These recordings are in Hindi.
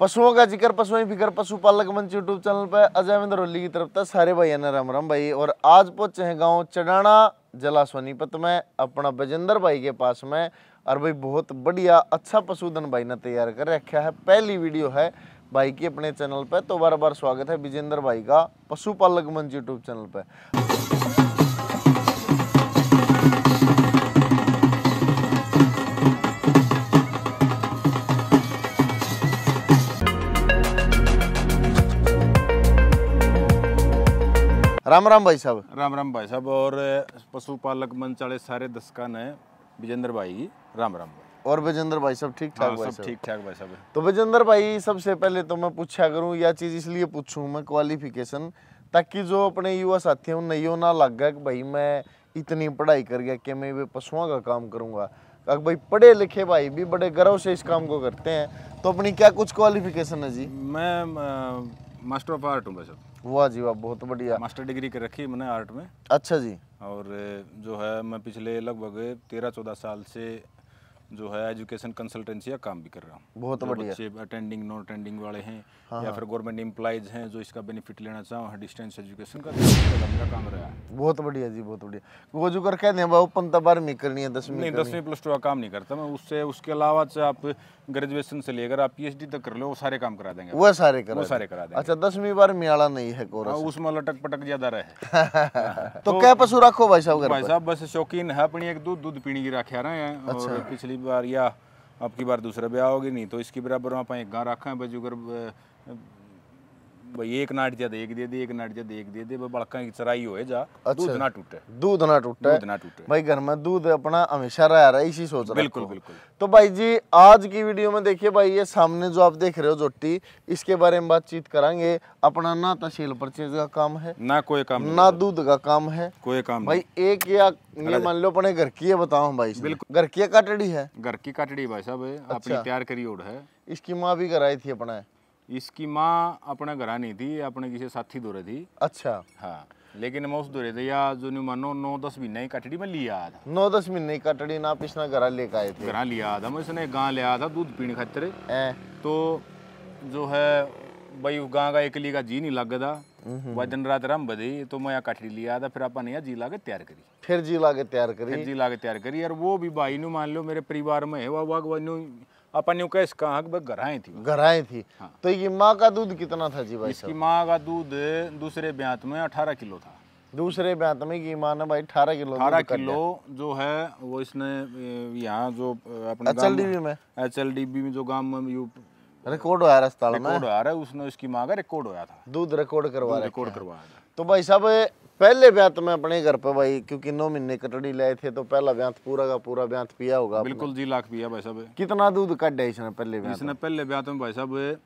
पशुओं का जिक्र की फिक्र पशुपालक मंच यूट्यूब चैनल पर अजय मिंदर होली की तरफ था सारे भाई ने राम राम भाई और आज पहुंचे हैं गाँव चडाना जिला सोनीपत में अपना बजेंद्र भाई के पास में और भाई बहुत बढ़िया अच्छा पशुधन भाई ने तैयार कर रखा है पहली वीडियो है भाई की अपने चैनल पर तो बार बार स्वागत है विजेंद्र भाई का पशुपालक मंच यूट्यूब चैनल पर राम राम भाई साहब राम राम भाई साहब और पशुपालक मंच वाले सारे दस्कान है विजेंद्र भाई राम राम और विजेंद्र भाई सब ठीक ठाक हाँ, भाई सब ठीक ठाक भाई साहब तो विजेंद्र भाई सबसे पहले तो मैं पूछा करूं या चीज़ इसलिए पूछूं मैं क्वालिफिकेशन ताकि जो अपने युवा साथी हैं नयो ना लग गया कि भाई मैं इतनी पढ़ाई कर गया कि मैं वे पशुओं का काम करूंगा अगर भाई पढ़े लिखे भाई भी बड़े गर्व से इस काम को करते हैं तो अपनी क्या कुछ क्वालिफिकेशन है जी मैं मास्टर ऑफ आर्ट हूँ भाई साहब वाह जी वाह बहुत बढ़िया मास्टर डिग्री कर रखी है मैंने आर्ट में अच्छा जी और जो है मैं पिछले लगभग तेरह चौदह साल से जो है एजुकेशन कंसल्टेंसी का काम भी कर रहा हूँ बहुत बढ़िया बच्चे अटेंडिंग नॉन अटेंडिंग वाले हैं हाँ या हाँ। फिर गवर्नमेंट एम्प्लॉयज़ हैं जो इसका बेनिफिट लेना चाहो हाँ, डिस्टेंस एजुकेशन का तो काम रहा है बहुत बढ़िया जी बहुत बढ़िया वो जो कर कहते हैं बाबू पंता बारहवीं करनी है दसवीं नहीं दसवीं प्लस टू का काम नहीं करता मैं उससे उसके अलावा चाहे आप ग्रेजुएशन से लेकर आप पी तक कर लो वो सारे काम करा देंगे वो सारे करा वो सारे करा देंगे अच्छा दसवीं बारहवीं वाला नहीं है कोर्स हाँ, उसमें लटक पटक ज्यादा रहे तो क्या पशु रखो भाई साहब भाई साहब बस शौकीन है अपनी एक दूध दूध पीने की रखे रहे हैं अच्छा। पिछली बार या अब की बार दूसरा ब्याह होगी नहीं तो इसकी बराबर वहाँ पर एक गां रखा है बजूगर भाई एक नाट जा एक दे दे एक नाट जद एक दे दे बड़का की चराई होए जा अच्छा, दूध ना टूटे दूध ना टूटे दूध ना टूटे भाई घर में दूध अपना हमेशा रह रहा है इसी सोच रहा बिल्कुल बिल्कुल तो भाई जी आज की वीडियो में देखिए भाई ये सामने जो आप देख रहे हो जोटी इसके बारे में बातचीत करेंगे अपना ना तहसील परचेज का काम है ना कोई काम ना दूध का काम है कोई काम भाई एक या ये मान लो अपने घर की है बताओ भाई बिल्कुल घर की काटड़ी है घर की काटड़ी भाई साहब अच्छा। अपनी तैयार करी ओढ़ है इसकी माँ भी कराई थी अपना इसकी माँ अपने घर नहीं थी अपने किसी साथी दूर थी अच्छा हाँ लेकिन मैं उस दूर थे या जो मानो नौ दस महीने की कटड़ी में लिया था नौ दस महीने की कटड़ी ना पिछना घर लेकर आए थे घर लिया था मैं इसने गाँव लिया था दूध पीने खातिर तो जो है भाई गाँव का एकली का जी नहीं लगता वह दिन रात रम बदी तो मैं यहाँ कटड़ी लिया था फिर अपन यहाँ जी लागे तैयार करी फिर जी ला तैयार करी जी लागे तैयार करी यार वो भी भाई नु मान लो मेरे परिवार में है वह वागवान अपन यू कैस कहा घराए थी घराए थी हाँ। तो ये माँ का दूध कितना था जी भाई इसकी माँ का दूध दूसरे ब्यात में अठारह किलो था दूसरे ब्यात में की माँ ने भाई अठारह किलो अठारह किलो जो है वो इसने यहाँ जो अपने एच एल डी बी में एच एल डी बी में जो गाँव में यू रिकॉर्ड होया रहा में रिकॉर्ड होया रहा उसने इसकी माँ का रिकॉर्ड होया था दूध रिकॉर्ड करवा रिकॉर्ड करवाया तो भाई साहब पहले ब्यांत में अपने घर पे भाई क्योंकि नौ महीने कटड़ी लाए थे तो पहला ब्यांत पूरा का पूरा ब्यांत पिया होगा बिल्कुल जी लाख पिया भाई साहब कितना दूध कट है इसने पहले ब्यांत इसने पहले ब्यांत में भाई साहब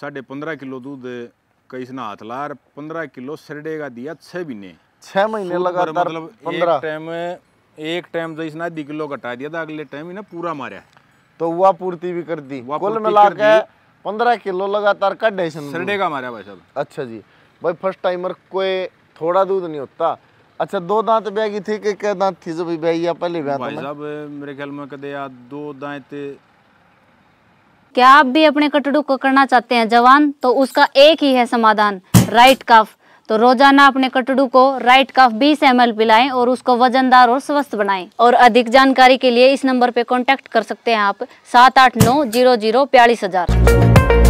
साढ़े पंद्रह किलो दूध कई इसने हाथ ला पंद्रह किलो सरडे का दिया छह महीने छह महीने लगा मतलब एक टाइम एक टाइम जो तो इसने आधी किलो कटा दिया था अगले टाइम इन्हें पूरा मारा तो वह पूर्ति भी कर दी कुल मिला के पंद्रह किलो लगातार कट है सरडे का मारा भाई साहब अच्छा जी भाई फर्स्ट टाइमर कोई थोड़ा दूध नहीं होता अच्छा दो दांत ब्यागी थी कि क्या दांत थी जो भी ब्याई पहले ब्याह भाई तो साहब मेरे ख्याल में कदे यार दो दांत क्या आप भी अपने कटड़ू को करना चाहते हैं जवान तो उसका एक ही है समाधान राइट कफ तो रोजाना अपने कटड़ू को राइट कफ 20 एम पिलाएं और उसको वजनदार और स्वस्थ बनाएं और अधिक जानकारी के लिए इस नंबर पे कांटेक्ट कर सकते हैं आप सात आठ नौ जीरो जीरो बयालीस हजार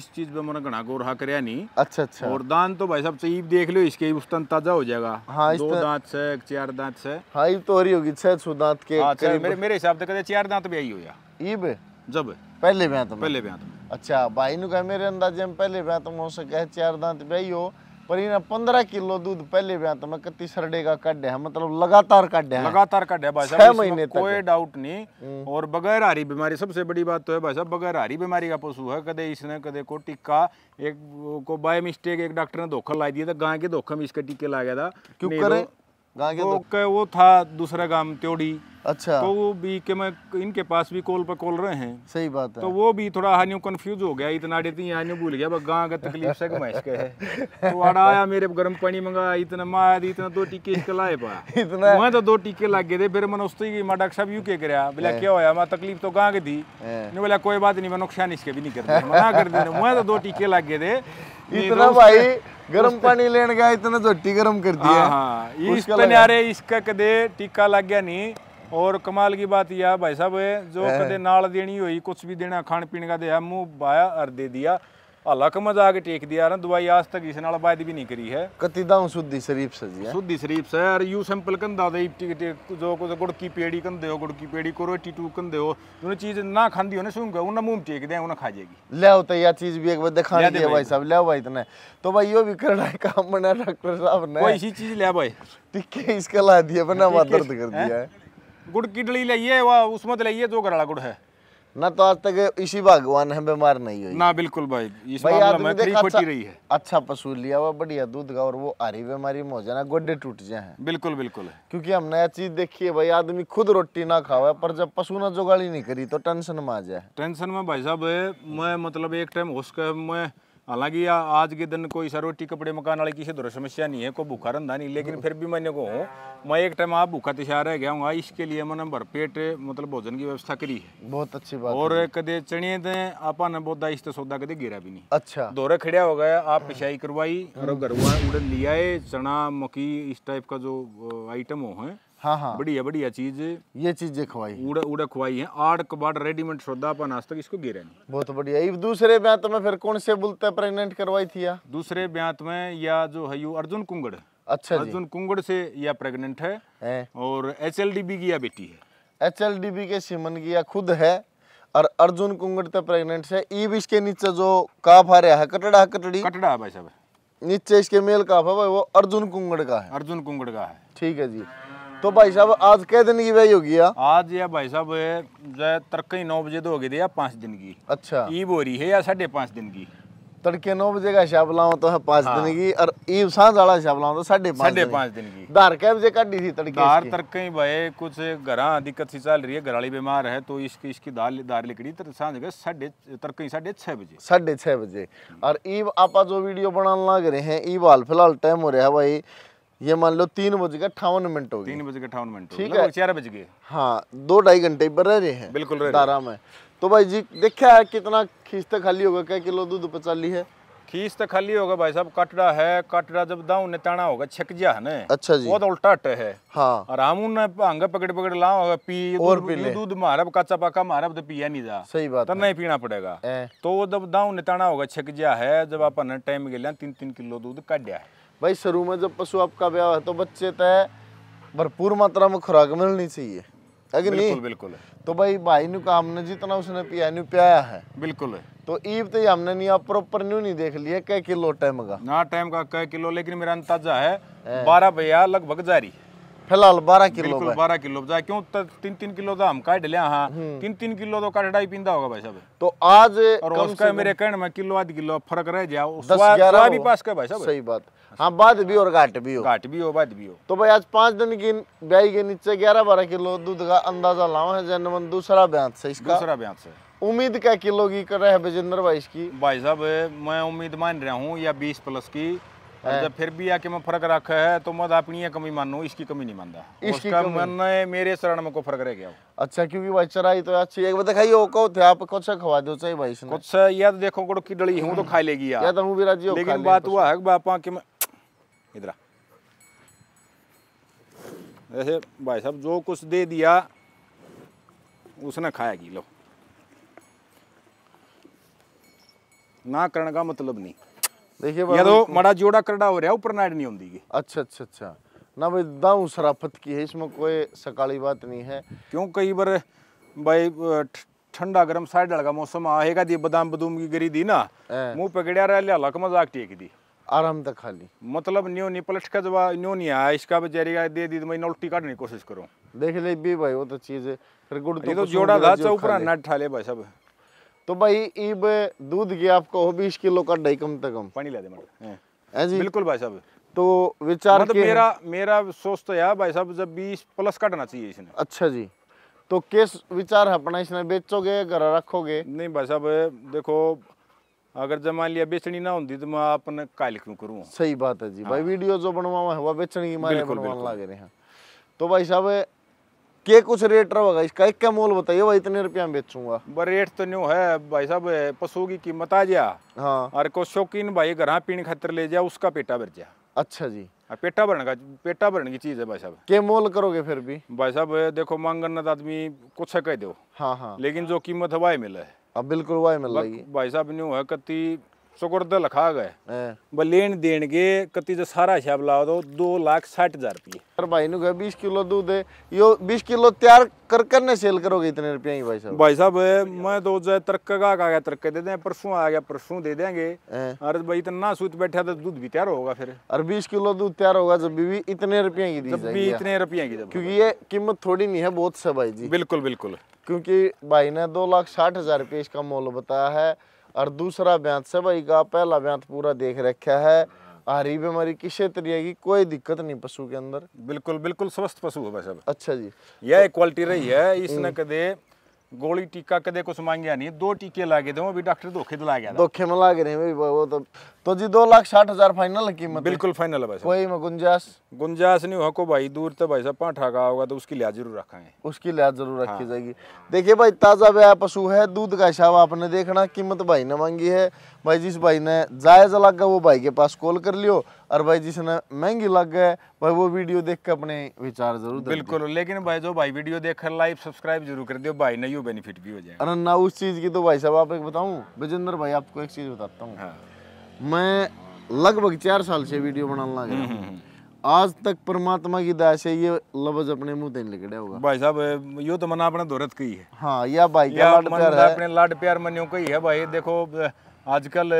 इस चीज पे मैंने घना गौर हा करया अच्छा अच्छा और दांत तो भाई साहब चीब देख लो इसके उस तन ताजा हो जाएगा हाँ, दो दांत से चार दांत से हाँ तो हो रही होगी छह छो दांत के हाँ, मेरे मेरे हिसाब से कहते चार दांत भी आई हो या ईब जब पहले ब्याह तो पहले ब्याह तो अच्छा भाई नु कह मेरे अंदाजे में पहले ब्याह तो हो सके चार दांत भी आई हो पर इन्हें पंद्रह किलो दूध पहले भी तो मैं कती सरडे का काढ़ है मतलब लगातार काढ़ है लगातार काढ़ है भाई साहब महीने तक कोई डाउट नहीं हम्म। और बगैर हरी बीमारी सबसे बड़ी बात तो है भाई साहब बगैर हरी बीमारी का पशु है कदे इसने कदे को टिक्का एक को बाय मिस्टेक एक डॉक्टर ने धोखा ला दिया था गाय के धोखा में इसका टीके ला गया था क्यों करे गाय के वो था दूसरा गांव त्योड़ी अच्छा तो वो भी के मैं इनके पास भी कॉल पर कॉल रहे हैं सही बात तो है तो वो भी थोड़ा हानियो कंफ्यूज हो गया इतना डेती हानियो भूल गया बस गाँव का तकलीफ से मैं इसके है तो आड़ा आया मेरे गर्म पानी मंगा इतना माया दी इतना दो टीके इसके लाए पा इतना मैं तो दो टीके लग गए थे फिर मैंने उस मैं डॉक्टर साहब यू के कराया बोला हाँ। क्या होया मैं तकलीफ तो गाँव की थी हाँ। नहीं बोला कोई बात नहीं मैं नुकसान इसके भी नहीं करते मना कर दे मैं तो दो टीके लग गए थे इतना भाई गर्म पानी लेने गया इतना तो टी गर्म कर दिया हाँ, हाँ, इसका कदे टीका लग गया नहीं और कमाल की बात यह भाई साहब जो हाँ। कदे नाल देनी हुई कुछ भी देना खान पीने का दिया मुंह बाया और दे दिया हालांकि मजा आके टेक दिया ना दवाई आज तक इस नाल बात भी नहीं करी है कति दाऊ शुद्धि शरीफ से जी शुद्धि शरीफ से और यू सैंपल कंदा दे टिकट जो को गुड़ की पेड़ी कंदे हो गुड़ की पेड़ी करो टीटू कंदे हो जो चीज ना खांदी हो ना सुन उन मुंह टेक दे उन खा जाएगी ले तो या चीज भी एक बार दिखा दे भाई साहब ले भाई इतने तो, तो भाई यो भी करना है काम बना डॉक्टर साहब ने कोई सी चीज ले भाई टिक्के इसका ला दिया बना दर्द कर दिया है गुड़ की डली लाइए वह उसमें तो लाइए जो गराड़ा गुड़ है ना तो आज तक इसी भगवान है बीमार नहीं हुई ना बिल्कुल भाई इस भाई आदमी में अच्छा, रही है अच्छा पशु लिया हुआ बढ़िया दूध का और वो हरी बीमारी में हो जाना गोड्डे टूट जाए बिल्कुल बिल्कुल है क्योंकि हमने ये चीज देखी है भाई आदमी खुद रोटी ना खावे पर जब पशु ना जोगाड़ी नहीं करी तो टेंशन में आ जाए टेंशन में भाई साहब मैं मतलब एक टाइम उसका मैं हालांकि आज के दिन कोई सर रोटी कपड़े मकान वाले किसी दूर समस्या नहीं है कोई भूखा रंधा नहीं लेकिन फिर भी मैंने को मैं एक टाइम आप भूखा तिशा रह गया हूँ इसके लिए मैंने भरपेट मतलब भोजन की व्यवस्था करी है बहुत अच्छी बात और कदे चने दे आपने बोधा इस तो सौदा कदे गिरा भी नहीं अच्छा दौरे खड़ा हो गया आप पिछाई करवाई और घर उड़न लिया है चना मकी इस टाइप का जो आइटम हो है हाँ हाँ बढ़िया बढ़िया चीज ये चीजें खुवाई उड़ा उड़ा खुवाई है आठ कबाड़ रेडीमेड सौदा अपन नाश्ता इसको गिरे बहुत बढ़िया दूसरे ब्यात में फिर कौन से बोलते प्रेगनेंट करवाई थी या दूसरे ब्यात में या जो है यू अर्जुन कुंगड़ अच्छा अर्जुन कुंगड़ से या प्रेगनेंट है, और एच एल डी बी की या बेटी है एच एल डी बी के सिमन की या खुद है और अर्जुन कुंगड़ तो प्रेग्नेंट है ईब इसके नीचे जो काफ आ रहा है कटड़ा कटड़ी कटड़ा है भाई साहब नीचे इसके मेल काफ है भाई वो अर्जुन कुंगड़ का है अर्जुन कुंगड़ का है ठीक है जी तो भाई साहब आज कै दिन की वही होगी आज या भाई साहब तड़के नौ बजे तो हो गई थी या दिन की अच्छा ईब हो रही है या साढ़े पाँच दिन की तड़के नौ बजे का हिसाब लाओ तो है पाँच दिन हाँ। की और ईव सांझ वाला हिसाब लाओ तो साढ़े साढ़े पाँच दिन की दार कै बजे काटी थी तड़के दार तड़के भाई कुछ घर दिक्कत सी चल रही है घराली बीमार है तो इसकी इसकी दार दार लिखड़ी तो सांझ गए साढ़े तड़के साढ़े छः बजे साढ़े छह बजे और ईब आप जो वीडियो बनाने लग रहे हैं ईब हाल फिलहाल टाइम हो रहा है भाई ये मान लो तीन बज गए अट्ठावन मिनट होगी तीन बज गए अट्ठावन मिनट ठीक मतलब है चार बज गए हाँ दो ढाई घंटे पर रह रहे हैं बिल्कुल दारा में तो भाई जी देखा है कितना खींचते तो खाली होगा क्या किलो दूध पचाली है खींच तो खाली होगा भाई साहब कटड़ा है कटड़ा जब दाऊ ने ताना होगा जा है ना अच्छा जी बहुत उल्टा अट है हाँ और हम उन पकड़ पकड़ ला होगा पी और दूध मारब कच्चा पाका मारब तो पिया नहीं जा सही बात तो नहीं पीना पड़ेगा तो जब दाऊ ने ताना होगा जा है जब हाँ। अपन टाइम गए तीन तीन किलो दूध काटा है भाई शुरू में जब पशु आपका ब्याह है तो बच्चे तय तो भरपूर मात्रा में खुराक मिलनी चाहिए अगर नहीं बिल्कुल तो भाई भाई नु काम ने जितना उसने पिया नु पिया है बिल्कुल है तो ईब तो हमने नहीं आप प्रॉपर न्यू नहीं देख लिया कै किलो टाइम का ना टाइम का कै किलो लेकिन मेरा अंदाजा है बारह भैया लगभग जारी फिलहाल बारह किलो बारह किलो जाए क्यों तीन तीन किलो तो हम काट लिया हाँ हम्म। तीन तीन किलो तो काटड़ा ही पींदा होगा भाई साहब तो आज और उसका मेरे कहने में किलो आधी किलो फर्क रह जाए भी पास का भाई साहब सही बात हाँ बाद भी और घाट भी हो घाट भी हो बाद भी हो तो भाई आज पांच दिन की ब्याई के नीचे ग्यारह बारह किलो दूध का अंदाजा लाओ है जनमन दूसरा ब्यांत से इसका दूसरा ब्यांत से उम्मीद क्या किलो की कर रहे हैं विजेंद्र भाई इसकी भाई साहब मैं उम्मीद मान रहा हूँ या बीस प्लस की जब हाँ। तो फिर भी आके मैं फर्क रखा है तो मैं अपनी कमी मानू इसकी कमी नहीं मानता इसका मन मेरे शरण में को फर्क रह गया अच्छा क्योंकि भाई चराई तो अच्छी एक बता खाइए को थे आप कुछ खवा दो चाहिए भाई कुछ या तो देखो को डली हूँ तो खा लेगी यार या तो भी राजी लेकिन बात हुआ है बापा के मैं इधर जैसे भाई साहब जो कुछ दे दिया उसने खाया कि लो ना करने का मतलब नहीं देखिए ये तो मड़ा जोड़ा करड़ा हो रहा ऊपर नाइट नहीं होती अच्छा अच्छा अच्छा ना भाई दाऊ शराफत की है इसमें कोई सकाली बात नहीं है क्यों कई बार भाई ठंडा गर्म साइड का मौसम आएगा दी बदाम बदूम की गिरी दी ना मुंह पकड़िया रहा लिया मजाक टेक दी आराम तक खाली मतलब न्यू नहीं पलट का जब न्यू नहीं आया इसका भी बेचारी दे दी तो मैं उल्टी काटने की कोशिश करूँ देख ले भी भाई वो तो चीज़ है फिर गुड़ तो, तो जोड़ा था चौपरा नट ठा ले भाई सब तो भाई ईब दूध के आपको हो बीस किलो का ढाई कम तक कम पानी ला दे मतलब जी बिल्कुल भाई साहब तो विचार मतलब के मेरा मेरा सोच तो यार भाई साहब जब बीस प्लस काटना चाहिए इसने अच्छा जी तो किस विचार है अपना इसने बेचोगे घर रखोगे नहीं भाई साहब देखो अगर जब मान लिया बेचनी ना होती तो मैं अपने काल क्यों करूँ सही बात है जी भाई हाँ। वीडियो जो बनवा है वह बेचनी मारे रहे हैं तो भाई साहब के कुछ रेट रहेगा इसका एक क्या मोल बताइए भाई इतने रुपया में बेचूंगा बस रेट तो न्यू है भाई साहब पशु की कीमत आ जा हाँ और को शौकीन भाई घर पीने खातर ले जा उसका पेटा भर जा अच्छा जी हाँ, पेटा भरने का पेटा भरने की चीज है भाई साहब के मोल करोगे फिर भी भाई साहब देखो मांगन तो आदमी कुछ कह दो हाँ हाँ लेकिन जो कीमत हवाई मिले है अब बिल्कुल वाह मिल रही है भाई साहब न्यू है कती सुगुर्द लिखा गए हाँ। ब लेन देन के कति जो सारा हिसाब ला दो दो लाख साठ हजार रुपये सर भाई ने कहा बीस किलो दूध है यो बीस किलो तैयार कर कर सेल करोगे इतने रुपये ही भाई साहब भाई साहब मैं तो जो तरक्का का आ गया तरक्का दे दें परसों आ गया परसों दे देंगे हाँ। अरे भाई इतना सूत बैठा तो दूध भी तैयार होगा फिर अरे बीस किलो दूध तैयार होगा जब भी इतने रुपया की दी जब इतने रुपया की तो। क्योंकि ये कीमत थोड़ी नहीं है बहुत सब भाई जी बिल्कुल बिल्कुल क्योंकि भाई ने दो लाख साठ हजार रुपये इसका मोल बताया है और दूसरा ब्यांत सबाई का पहला ब्यांत पूरा देख रखा है हरी हाँ। बीमारी किसी तरीके की कोई दिक्कत नहीं पशु के अंदर बिल्कुल बिल्कुल स्वस्थ पशु है अच्छा जी यह क्वालिटी रही है इसने हम्म। कदे गोली टीका ਕਦੇ कुछ ਮੰਗਿਆ नहीं दो टीके ਲਾ ਕੇ अभी डॉक्टर धोखे दिला तो गया धोखे में लग रहे हैं वो तो तो जी दो लाख साठ हजार फाइनल है कीमत बिल्कुल फाइनल है भाई साहब कोई में गुंजाइश गुंजाइश नहीं हुआ भाई दूर तो भाई साहब पाठा का होगा तो उसकी लिहाज जरूर रखेंगे उसकी लिहाज जरूर रखी हाँ। जाएगी देखिए भाई ताज़ा व्या पशु है दूध का हिसाब आपने देखना कीमत भाई ने मांगी है भाई जिस भाई ने जायज़ लगा वो भाई के पास कॉल कर लियो और भाई जिसने महंगी लग गए भाई वो वीडियो देख के अपने विचार जरूर बिल्कुल लेकिन भाई जो भाई वीडियो देख लाइव सब्सक्राइब जरूर कर दियो भाई नहीं बेनिफिट भी हो जाए अरे ना उस चीज की तो भाई साहब आप एक बताऊँ विजेंद्र भाई आपको एक चीज बताता हूँ हाँ। मैं लगभग चार साल से वीडियो बनाने लगा हम्म, हम्म, हम्म। आज तक परमात्मा की दया से ये लफ्ज अपने मुंह नहीं निकले होगा भाई साहब यो तो मना अपने दौरत की है हाँ या भाई या लाड प्यार है अपने लाड प्यार मनियो कही है भाई देखो आजकल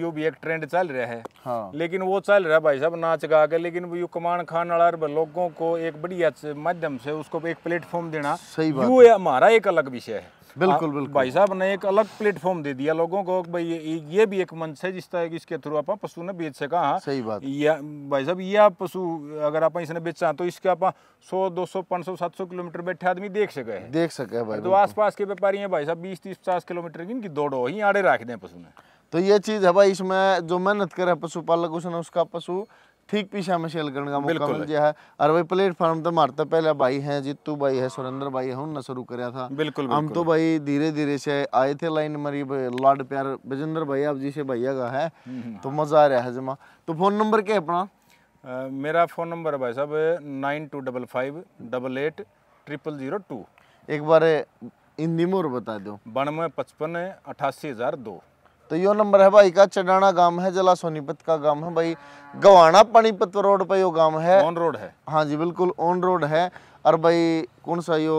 यू भी एक ट्रेंड चल रहा है हाँ। लेकिन वो चल रहा है भाई साहब नाच गा के लेकिन यू कमान खान वाला लोगों को एक बढ़िया माध्यम से उसको एक प्लेटफॉर्म देना सही बात यू हमारा एक अलग विषय है बिल्कुल बिल्कुल भाई साहब ने एक अलग प्लेटफॉर्म दे दिया लोगों को भाई ये, ये भी एक मंच है जिस तरह इसके थ्रू आप पशु ने बेच सका हाँ सही बात या भाई साहब यह पशु अगर आप इसने बेचा तो इसके आप सौ दो सौ पाँच सौ सात सौ किलोमीटर बैठे आदमी देख सके देख सके भाई तो आसपास के व्यापारी हैं भाई साहब बीस तीस पचास किलोमीटर की इनकी दौड़ ही आड़े रख दें पशु ने तो ये चीज़ है भाई इसमें जो मेहनत करे पशुपालक उसने उसका पशु ठीक पीछे में शेल करने का मौका मिल गया है और भाई प्लेटफॉर्म तो मारते तो पहले भाई है जीतू भाई है सुरेंद्र भाई है उन्होंने शुरू कराया था बिल्कुल हम तो भाई धीरे धीरे से आए थे लाइन मरी लाड प्यार बजेंद्र भाई आप जी से भैया का है हम्म, हम्म। तो मजा आ रहा है जमा तो फोन नंबर क्या है अपना मेरा फ़ोन नंबर है भाई साहब nine two double five double eight triple zero two एक बार हिंदी में और बता दो बानवे पचपन अठासी हज़ार दो तो यो नंबर है भाई का चडाना गांव है जला सोनीपत का गांव है भाई गवाना पानीपत रोड पे यो गांव है ऑन रोड है हाँ जी बिल्कुल ऑन रोड है और भाई कौन सा यो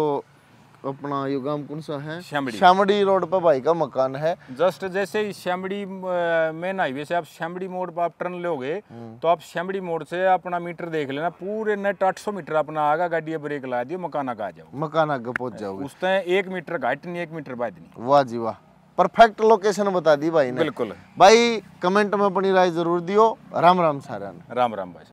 अपना यो गांव कौन सा है श्यामड़ी श्यामड़ी रोड पर भाई का मकान है जस्ट जैसे ही श्यामड़ी मेन हाईवे से आप श्यामड़ी मोड़ पर आप टर्न लोगे हम्म। तो आप श्यामड़ी मोड़ से अपना मीटर देख लेना पूरे नेट सौ मीटर अपना आगा गाड़ी ब्रेक ला दियो मकान आगे आ जाओ मकान आगे पहुंच जाओ उस एक मीटर घाट नहीं एक मीटर बाद नहीं वाह जी वाह परफेक्ट लोकेशन बता दी भाई ने बिल्कुल भाई कमेंट में अपनी राय जरूर दियो राम राम सारा राम राम भाई